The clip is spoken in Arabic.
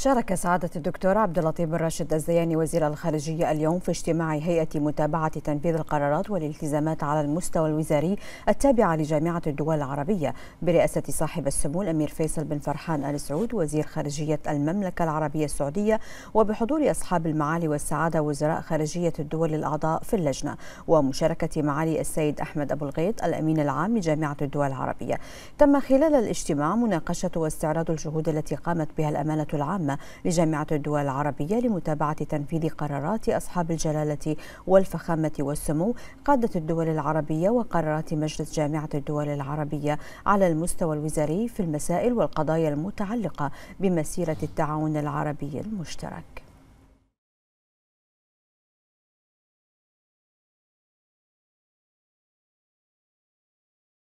شارك سعادة الدكتور عبد اللطيف بن راشد الزياني وزير الخارجية اليوم في اجتماع هيئة متابعة تنفيذ القرارات والالتزامات على المستوى الوزاري التابعة لجامعة الدول العربية برئاسة صاحب السمو الأمير فيصل بن فرحان آل سعود وزير خارجية المملكة العربية السعودية وبحضور أصحاب المعالي والسعادة وزراء خارجية الدول الأعضاء في اللجنة ومشاركة معالي السيد أحمد أبو الغيط الأمين العام لجامعة الدول العربية تم خلال الاجتماع مناقشة واستعراض الجهود التي قامت بها الأمانة العامة العامة لجامعة الدول العربية لمتابعة تنفيذ قرارات أصحاب الجلالة والفخامة والسمو قادة الدول العربية وقرارات مجلس جامعة الدول العربية على المستوى الوزاري في المسائل والقضايا المتعلقة بمسيرة التعاون العربي المشترك